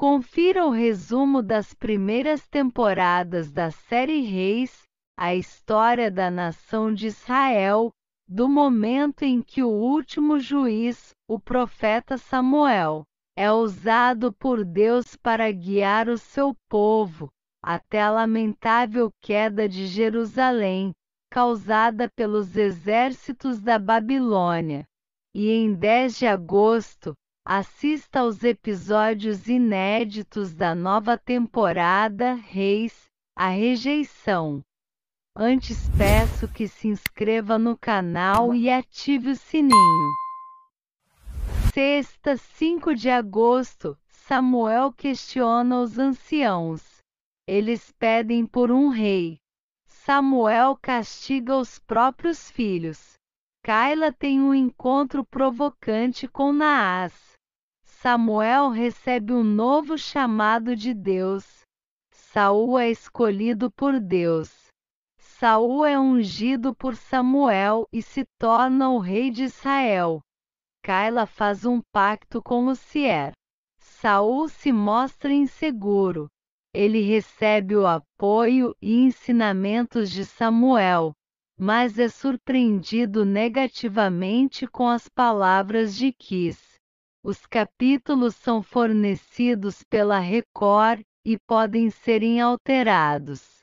Confira o resumo das primeiras temporadas da série Reis, a história da nação de Israel, do momento em que o último juiz, o profeta Samuel, é usado por Deus para guiar o seu povo até a lamentável queda de Jerusalém, causada pelos exércitos da Babilônia. E em 10 de agosto, Assista aos episódios inéditos da nova temporada Reis, a Rejeição. Antes peço que se inscreva no canal e ative o sininho. Sexta, 5 de agosto, Samuel questiona os anciãos. Eles pedem por um rei. Samuel castiga os próprios filhos. Kyla tem um encontro provocante com Naas. Samuel recebe um novo chamado de Deus. Saul é escolhido por Deus. Saul é ungido por Samuel e se torna o rei de Israel. Kaila faz um pacto com Lucier. Saul se mostra inseguro. Ele recebe o apoio e ensinamentos de Samuel, mas é surpreendido negativamente com as palavras de Kis. Os capítulos são fornecidos pela Record e podem serem alterados.